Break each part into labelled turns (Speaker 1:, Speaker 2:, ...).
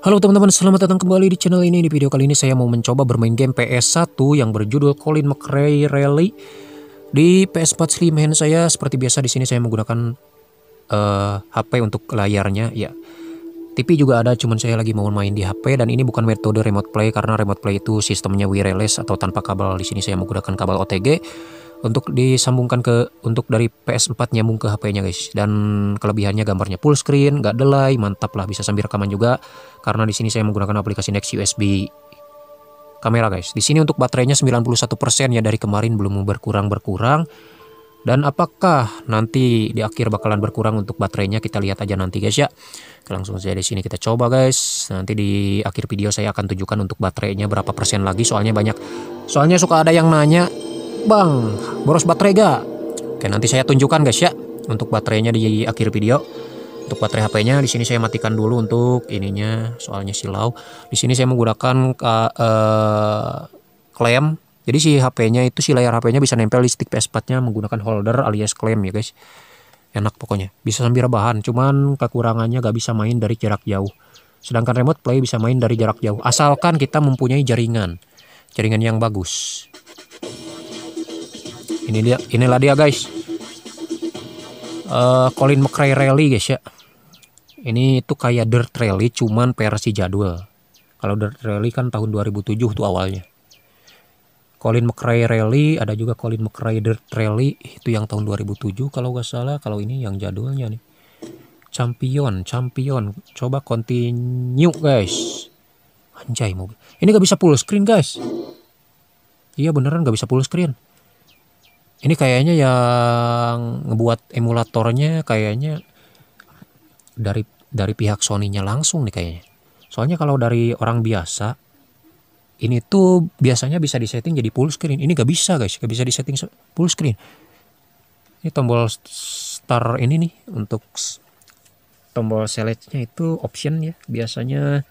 Speaker 1: Halo teman-teman, selamat datang kembali di channel ini. Di video kali ini saya mau mencoba bermain game PS1 yang berjudul Colin McRae Rally. Di PS4 Slim Hand saya seperti biasa di sini saya menggunakan uh, eh, HP untuk layarnya, ya. TV juga ada, cuman saya lagi mau main di HP dan ini bukan metode remote play karena remote play itu sistemnya wireless atau tanpa kabel. Di sini saya menggunakan kabel OTG untuk disambungkan ke untuk dari PS4 nyambung ke HP-nya guys dan kelebihannya gambarnya full screen nggak delay mantap lah bisa sambil rekaman juga karena di sini saya menggunakan aplikasi Next USB kamera guys di sini untuk baterainya 91% ya dari kemarin belum berkurang berkurang dan apakah nanti di akhir bakalan berkurang untuk baterainya kita lihat aja nanti guys ya langsung saja di sini kita coba guys nanti di akhir video saya akan tunjukkan untuk baterainya berapa persen lagi soalnya banyak soalnya suka ada yang nanya Bang, boros baterai ga. Oke, nanti saya tunjukkan guys ya untuk baterainya di akhir video. Untuk baterai HP-nya di sini saya matikan dulu untuk ininya, soalnya silau. Di sini saya menggunakan uh, uh, klem. Jadi si HP-nya itu si layar HP-nya bisa nempel di stick PS4-nya menggunakan holder alias klem ya guys. Enak pokoknya. Bisa sambil rebahan, cuman kekurangannya gak bisa main dari jarak jauh. Sedangkan remote play bisa main dari jarak jauh asalkan kita mempunyai jaringan. Jaringan yang bagus ini dia inilah dia guys uh, Colin McRae Rally guys ya ini itu kayak Dirt Rally cuman versi jadwal kalau Dirt Rally kan tahun 2007 tuh awalnya Colin McRae Rally ada juga Colin McRae Dirt Rally itu yang tahun 2007 kalau gak salah kalau ini yang jadwalnya nih champion champion coba continue guys anjay mobil ini gak bisa full screen guys iya beneran gak bisa full screen ini kayaknya yang ngebuat emulatornya kayaknya dari dari pihak Sony-nya langsung nih kayaknya. Soalnya kalau dari orang biasa ini tuh biasanya bisa disetting jadi full screen. Ini gak bisa guys, gak bisa disetting full screen. Ini tombol start ini nih untuk tombol select-nya itu option ya. Biasanya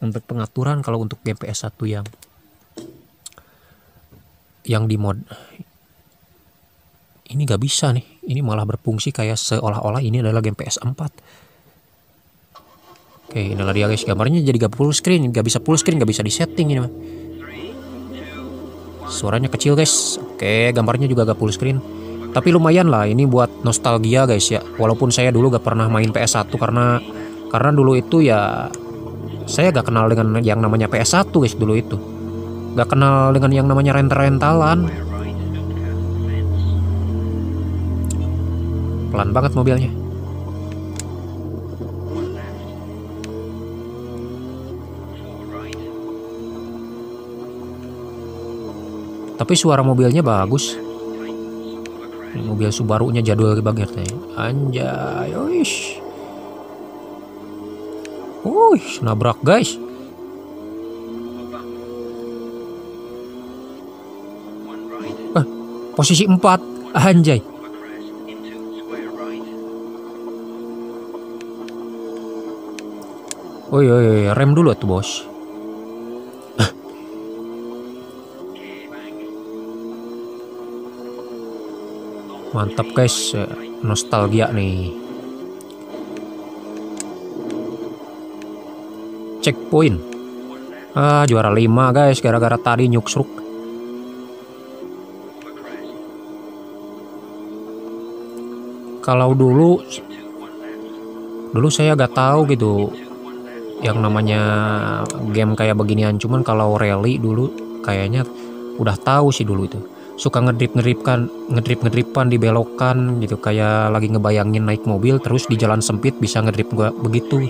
Speaker 1: untuk pengaturan kalau untuk GPS 1 yang yang di mod ini gak bisa nih ini malah berfungsi kayak seolah-olah ini adalah game PS4 oke inilah dia guys gambarnya jadi gak full screen gak bisa full screen gak bisa disetting ini mah suaranya kecil guys oke gambarnya juga gak full screen tapi lumayan lah ini buat nostalgia guys ya walaupun saya dulu gak pernah main PS1 karena karena dulu itu ya saya gak kenal dengan yang namanya PS1 guys dulu itu gak kenal dengan yang namanya rental-rentalan Pelan banget mobilnya. Tapi suara mobilnya bagus. Mobil Subaru-nya jadul banget ya, nih. Anjay, oish. Wuih, nabrak guys. Eh, posisi empat, Anjay. Oh, iya, iya, iya. rem dulu tuh bos. Mantap guys, ya, nostalgia nih. Checkpoint. Ah, juara 5 guys gara-gara tadi nyuksruk. Kalau dulu dulu saya gak tahu gitu yang namanya game kayak beginian cuman kalau rally dulu kayaknya udah tahu sih dulu itu suka ngedrip ngedripkan ngedrip ngedripan di belokan gitu kayak lagi ngebayangin naik mobil terus di jalan sempit bisa ngedrip gua begitu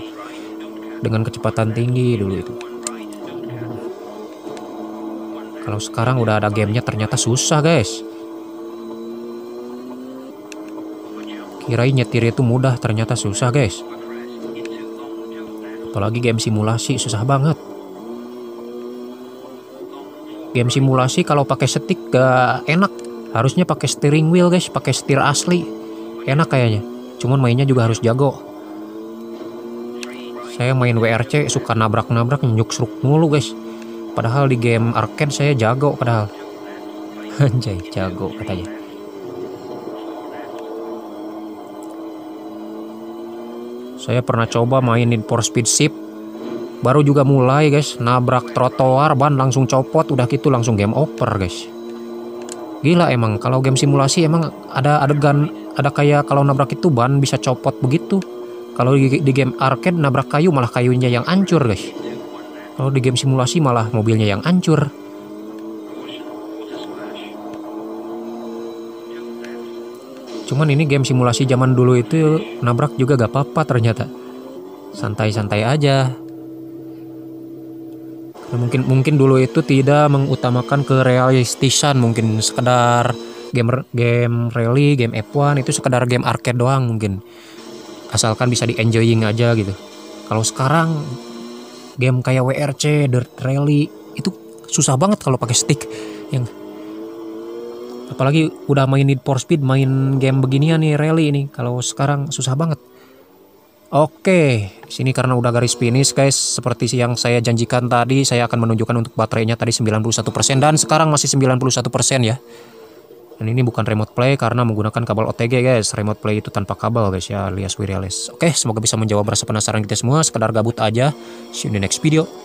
Speaker 1: dengan kecepatan tinggi dulu itu kalau sekarang udah ada gamenya ternyata susah guys kirain nyetir itu mudah ternyata susah guys Apalagi game simulasi susah banget. Game simulasi kalau pakai stick gak enak. Harusnya pakai steering wheel guys, pakai setir asli. Enak kayaknya. Cuman mainnya juga harus jago. Saya main WRC suka nabrak-nabrak nyuk-seruk mulu guys. Padahal di game arcade saya jago padahal. Anjay, jago katanya. Saya pernah coba mainin for Speed ship, Baru juga mulai guys, nabrak trotoar, ban langsung copot, udah gitu langsung game over guys. Gila emang, kalau game simulasi emang ada adegan, ada kayak kalau nabrak itu ban bisa copot begitu. Kalau di, di game arcade nabrak kayu malah kayunya yang hancur guys. Kalau di game simulasi malah mobilnya yang hancur. Cuman ini game simulasi zaman dulu itu nabrak juga gak apa-apa ternyata. Santai-santai aja. Nah, mungkin mungkin dulu itu tidak mengutamakan ke kerealistisan mungkin sekedar game game rally, game F1 itu sekedar game arcade doang mungkin. Asalkan bisa di enjoying aja gitu. Kalau sekarang game kayak WRC, Dirt Rally itu susah banget kalau pakai stick yang apalagi udah main Need for Speed main game beginian nih rally ini kalau sekarang susah banget Oke, sini karena udah garis finish guys, seperti yang saya janjikan tadi, saya akan menunjukkan untuk baterainya tadi 91% dan sekarang masih 91% ya. Dan ini bukan remote play karena menggunakan kabel OTG guys, remote play itu tanpa kabel guys ya, alias wireless. Oke, semoga bisa menjawab rasa penasaran kita semua, sekedar gabut aja. See you in the next video.